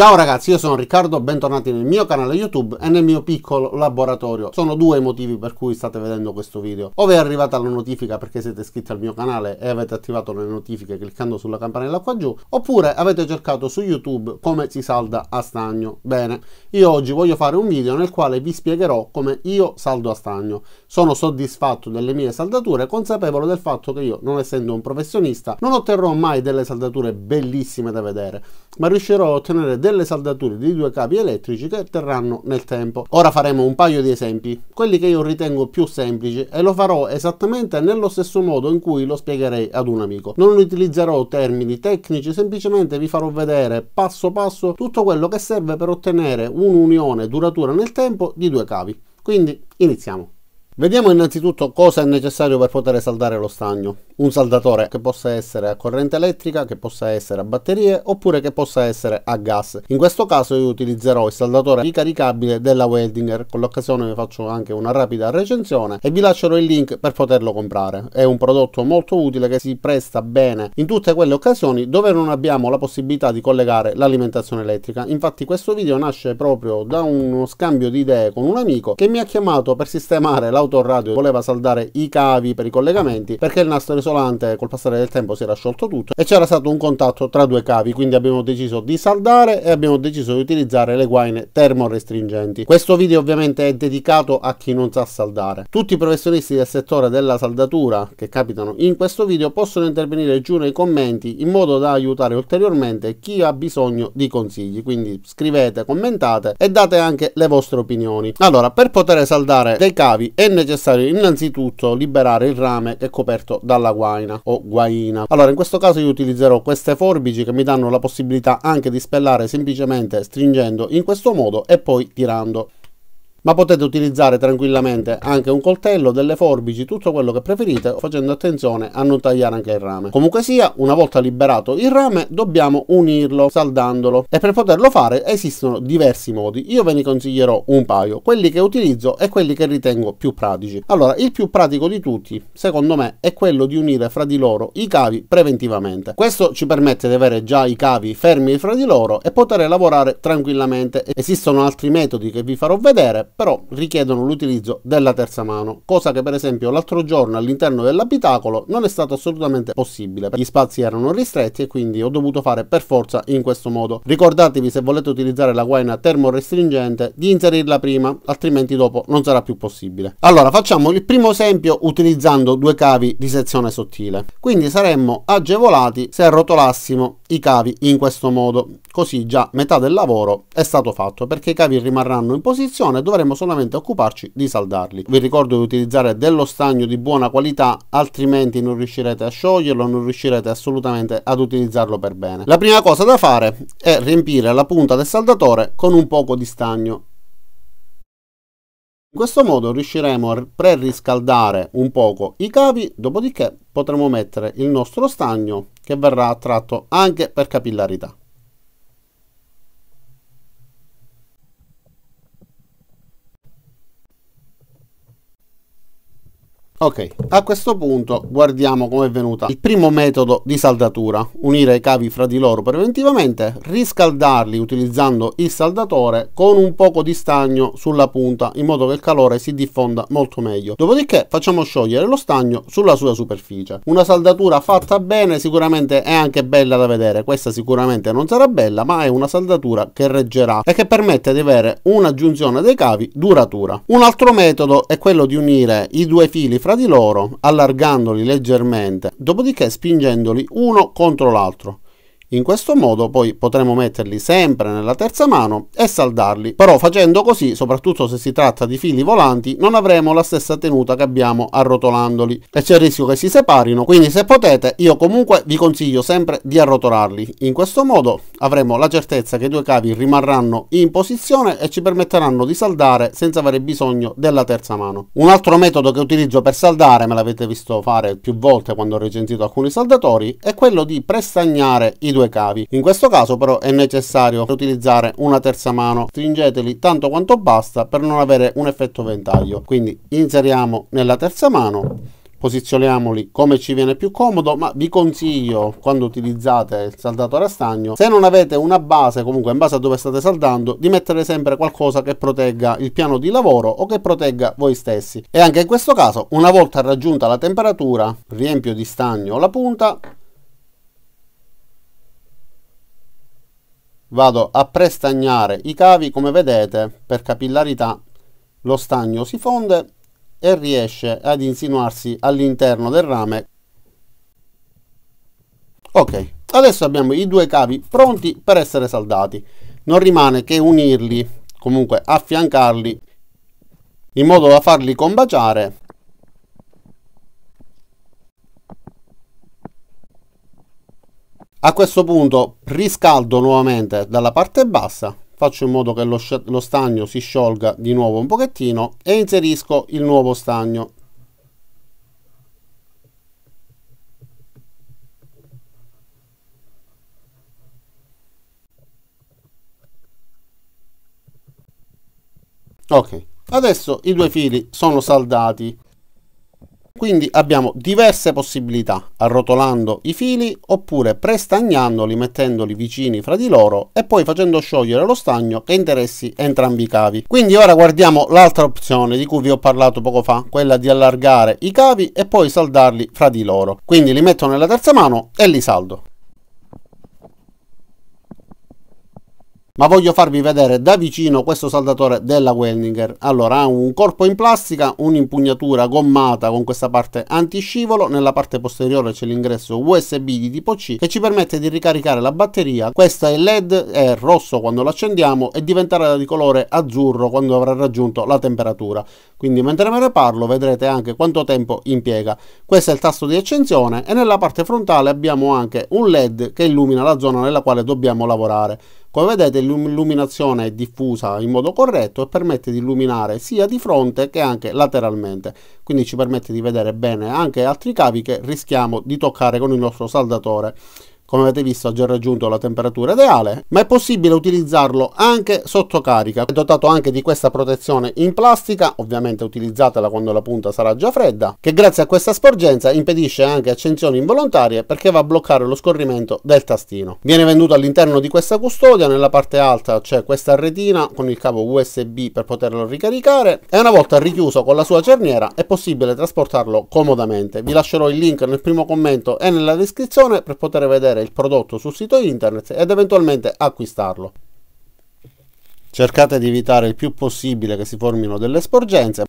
Ciao ragazzi, io sono Riccardo, bentornati nel mio canale YouTube e nel mio piccolo laboratorio. Sono due i motivi per cui state vedendo questo video. O vi è arrivata la notifica perché siete iscritti al mio canale e avete attivato le notifiche cliccando sulla campanella qua giù, oppure avete cercato su YouTube come si salda a stagno. Bene, io oggi voglio fare un video nel quale vi spiegherò come io saldo a stagno. Sono soddisfatto delle mie saldature, consapevole del fatto che io, non essendo un professionista, non otterrò mai delle saldature bellissime da vedere, ma riuscirò a ottenere delle delle saldature di due cavi elettrici che terranno nel tempo. Ora faremo un paio di esempi, quelli che io ritengo più semplici e lo farò esattamente nello stesso modo in cui lo spiegherei ad un amico. Non utilizzerò termini tecnici, semplicemente vi farò vedere passo passo tutto quello che serve per ottenere un'unione duratura nel tempo di due cavi. Quindi iniziamo. Vediamo innanzitutto cosa è necessario per poter saldare lo stagno un saldatore che possa essere a corrente elettrica, che possa essere a batterie oppure che possa essere a gas. In questo caso io utilizzerò il saldatore ricaricabile della Weldinger, con l'occasione vi faccio anche una rapida recensione e vi lascerò il link per poterlo comprare. È un prodotto molto utile che si presta bene in tutte quelle occasioni dove non abbiamo la possibilità di collegare l'alimentazione elettrica. Infatti questo video nasce proprio da uno scambio di idee con un amico che mi ha chiamato per sistemare l'autoradio, voleva saldare i cavi per i collegamenti perché il nastro risolto isolante col passare del tempo si era sciolto tutto e c'era stato un contatto tra due cavi, quindi abbiamo deciso di saldare e abbiamo deciso di utilizzare le guaine termorestringenti. Questo video ovviamente è dedicato a chi non sa saldare. Tutti i professionisti del settore della saldatura che capitano in questo video possono intervenire giù nei commenti in modo da aiutare ulteriormente chi ha bisogno di consigli, quindi scrivete, commentate e date anche le vostre opinioni. Allora, per poter saldare dei cavi è necessario innanzitutto liberare il rame che è coperto dalla guaina guaina o guaina. Allora in questo caso io utilizzerò queste forbici che mi danno la possibilità anche di spellare semplicemente stringendo in questo modo e poi tirando ma potete utilizzare tranquillamente anche un coltello, delle forbici, tutto quello che preferite, facendo attenzione a non tagliare anche il rame. Comunque sia, una volta liberato il rame, dobbiamo unirlo saldandolo e per poterlo fare esistono diversi modi. Io ve ne consiglierò un paio, quelli che utilizzo e quelli che ritengo più pratici. Allora, il più pratico di tutti, secondo me, è quello di unire fra di loro i cavi preventivamente. Questo ci permette di avere già i cavi fermi fra di loro e poter lavorare tranquillamente. Esistono altri metodi che vi farò vedere, però richiedono l'utilizzo della terza mano, cosa che per esempio l'altro giorno all'interno dell'abitacolo non è stato assolutamente possibile. Gli spazi erano ristretti e quindi ho dovuto fare per forza in questo modo. Ricordatevi se volete utilizzare la guaina termorestringente di inserirla prima, altrimenti dopo non sarà più possibile. Allora facciamo il primo esempio utilizzando due cavi di sezione sottile. Quindi saremmo agevolati se arrotolassimo i cavi in questo modo. Così già metà del lavoro è stato fatto perché i cavi rimarranno in posizione e dovrebbero dovremo solamente occuparci di saldarli. Vi ricordo di utilizzare dello stagno di buona qualità, altrimenti non riuscirete a scioglierlo, non riuscirete assolutamente ad utilizzarlo per bene. La prima cosa da fare è riempire la punta del saldatore con un poco di stagno in questo modo riusciremo a preriscaldare un poco i cavi, dopodiché potremo mettere il nostro stagno che verrà attratto anche per capillarità. Ok, a questo punto guardiamo come è venuta il primo metodo di saldatura, unire i cavi fra di loro preventivamente, riscaldarli utilizzando il saldatore con un poco di stagno sulla punta in modo che il calore si diffonda molto meglio. Dopodiché facciamo sciogliere lo stagno sulla sua superficie. Una saldatura fatta bene sicuramente è anche bella da vedere, questa sicuramente non sarà bella ma è una saldatura che reggerà e che permette di avere una giunzione dei cavi duratura. Un altro metodo è quello di unire i due fili fra tra di loro, allargandoli leggermente, dopodiché spingendoli uno contro l'altro. In questo modo poi potremo metterli sempre nella terza mano e saldarli, però facendo così, soprattutto se si tratta di fili volanti, non avremo la stessa tenuta che abbiamo arrotolandoli e c'è il rischio che si separino, quindi se potete io comunque vi consiglio sempre di arrotolarli. In questo modo avremo la certezza che i due cavi rimarranno in posizione e ci permetteranno di saldare senza avere bisogno della terza mano. Un altro metodo che utilizzo per saldare, me l'avete visto fare più volte quando ho recensito alcuni saldatori, è quello di prestagnare i due due cavi. In questo caso però è necessario utilizzare una terza mano, stringeteli tanto quanto basta per non avere un effetto ventaglio. Quindi inseriamo nella terza mano posizioniamoli come ci viene più comodo ma vi consiglio quando utilizzate il saldatore a stagno se non avete una base comunque in base a dove state saldando di mettere sempre qualcosa che protegga il piano di lavoro o che protegga voi stessi e anche in questo caso una volta raggiunta la temperatura riempio di stagno la punta vado a prestagnare i cavi come vedete per capillarità lo stagno si fonde e riesce ad insinuarsi all'interno del rame ok adesso abbiamo i due cavi pronti per essere saldati non rimane che unirli comunque affiancarli in modo da farli combaciare A questo punto riscaldo nuovamente dalla parte bassa, faccio in modo che lo, lo stagno si sciolga di nuovo un pochettino e inserisco il nuovo stagno. Ok, adesso i due fili sono saldati. Quindi abbiamo diverse possibilità arrotolando i fili oppure prestagnandoli mettendoli vicini fra di loro e poi facendo sciogliere lo stagno che interessi entrambi i cavi. Quindi ora guardiamo l'altra opzione di cui vi ho parlato poco fa, quella di allargare i cavi e poi saldarli fra di loro. Quindi li metto nella terza mano e li saldo. ma voglio farvi vedere da vicino questo saldatore della Wellninger. Allora, ha un corpo in plastica, un'impugnatura gommata con questa parte antiscivolo, nella parte posteriore c'è l'ingresso USB di tipo C che ci permette di ricaricare la batteria. Questa è LED, è rosso quando l'accendiamo e diventerà di colore azzurro quando avrà raggiunto la temperatura. Quindi mentre me ne parlo vedrete anche quanto tempo impiega. Questo è il tasto di accensione e nella parte frontale abbiamo anche un LED che illumina la zona nella quale dobbiamo lavorare. Come vedete l'illuminazione è diffusa in modo corretto e permette di illuminare sia di fronte che anche lateralmente, quindi ci permette di vedere bene anche altri cavi che rischiamo di toccare con il nostro saldatore come avete visto ha già raggiunto la temperatura ideale, ma è possibile utilizzarlo anche sotto carica. È dotato anche di questa protezione in plastica, ovviamente utilizzatela quando la punta sarà già fredda, che grazie a questa sporgenza impedisce anche accensioni involontarie perché va a bloccare lo scorrimento del tastino. Viene venduto all'interno di questa custodia, nella parte alta c'è questa retina con il cavo USB per poterlo ricaricare e una volta richiuso con la sua cerniera è possibile trasportarlo comodamente. Vi lascerò il link nel primo commento e nella descrizione per poter vedere cercare il prodotto sul sito internet ed eventualmente acquistarlo. Cercate di evitare il più possibile che si formino delle sporgenze.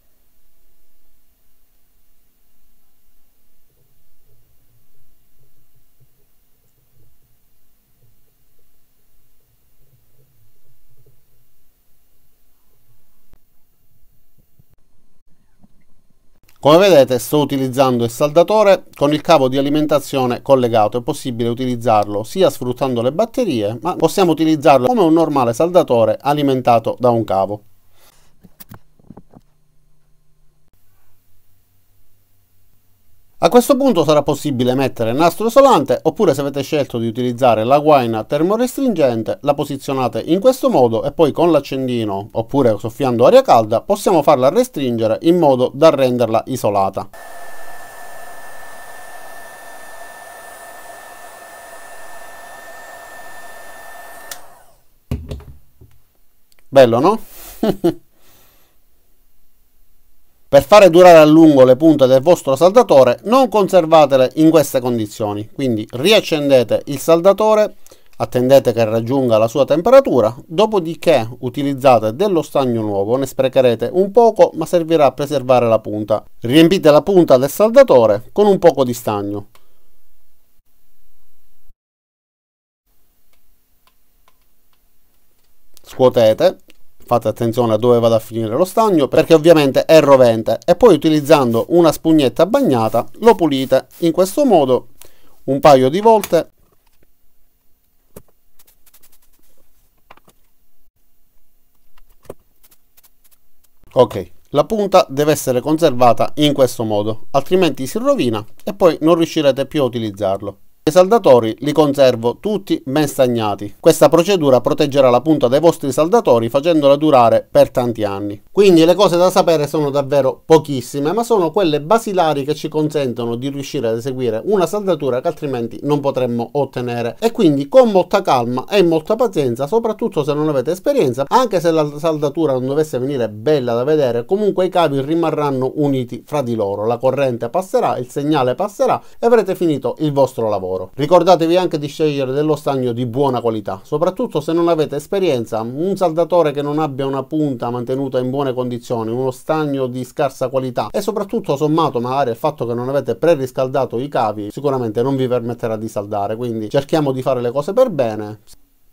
Come vedete sto utilizzando il saldatore con il cavo di alimentazione collegato, è possibile utilizzarlo sia sfruttando le batterie ma possiamo utilizzarlo come un normale saldatore alimentato da un cavo. A questo punto sarà possibile mettere il nastro isolante oppure se avete scelto di utilizzare la guaina termorestringente la posizionate in questo modo e poi con l'accendino oppure soffiando aria calda possiamo farla restringere in modo da renderla isolata. Bello no? Per fare durare a lungo le punte del vostro saldatore non conservatele in queste condizioni, quindi riaccendete il saldatore, attendete che raggiunga la sua temperatura, dopodiché utilizzate dello stagno nuovo, ne sprecherete un poco ma servirà a preservare la punta. Riempite la punta del saldatore con un poco di stagno. Scuotete fate attenzione a dove vado a finire lo stagno perché ovviamente è rovente e poi utilizzando una spugnetta bagnata lo pulite in questo modo un paio di volte ok la punta deve essere conservata in questo modo altrimenti si rovina e poi non riuscirete più a utilizzarlo i saldatori li conservo tutti ben stagnati. Questa procedura proteggerà la punta dei vostri saldatori facendola durare per tanti anni. Quindi le cose da sapere sono davvero pochissime, ma sono quelle basilari che ci consentono di riuscire ad eseguire una saldatura che altrimenti non potremmo ottenere. E quindi con molta calma e molta pazienza, soprattutto se non avete esperienza, anche se la saldatura non dovesse venire bella da vedere, comunque i cavi rimarranno uniti fra di loro, la corrente passerà, il segnale passerà e avrete finito il vostro lavoro lavoro. Ricordatevi anche di scegliere dello stagno di buona qualità, soprattutto se non avete esperienza, un saldatore che non abbia una punta mantenuta in buone condizioni, uno stagno di scarsa qualità e soprattutto sommato magari al fatto che non avete preriscaldato i cavi, sicuramente non vi permetterà di saldare, quindi cerchiamo di fare le cose per bene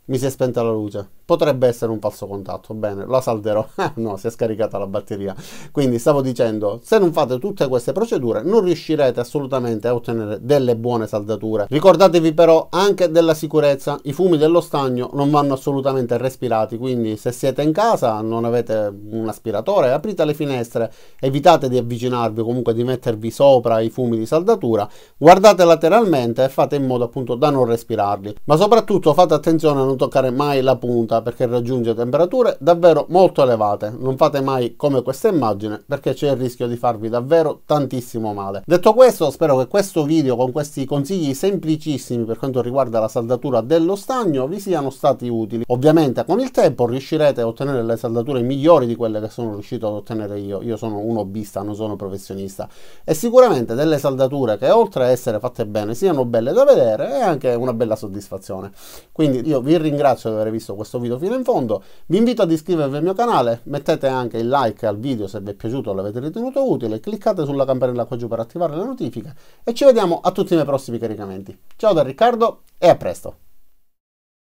mi si è spenta la luce. Potrebbe essere un falso contatto, bene, la salderò. no, si è scaricata la batteria. Quindi stavo dicendo, se non fate tutte queste procedure non riuscirete assolutamente a ottenere delle buone saldature. Ricordatevi però anche della sicurezza, i fumi dello stagno non vanno assolutamente respirati, quindi se siete in casa, non avete un aspiratore, aprite le finestre, evitate di avvicinarvi comunque di mettervi sopra i fumi di saldatura, guardate lateralmente e fate in modo appunto da non respirarli. Ma soprattutto fate attenzione a non toccare mai la punta perché raggiunge temperature davvero molto elevate. Non fate mai come questa immagine perché c'è il rischio di farvi davvero tantissimo male. Detto questo, spero che questo video con questi consigli semplicissimi per quanto riguarda la saldatura dello stagno vi siano stati utili. Ovviamente con il tempo riuscirete a ottenere le saldature migliori di quelle che sono riuscito ad ottenere io. Io sono un hobbista, non sono professionista. E sicuramente delle saldature che oltre a essere fatte bene siano belle da vedere è anche una bella soddisfazione. Quindi io vi ringrazio ringrazio di aver visto questo video fino in fondo, vi invito ad iscrivervi al mio canale, mettete anche il like al video se vi è piaciuto o l'avete ritenuto utile, cliccate sulla campanella qua giù per attivare le notifiche e ci vediamo a tutti i miei prossimi caricamenti. Ciao da Riccardo e a presto!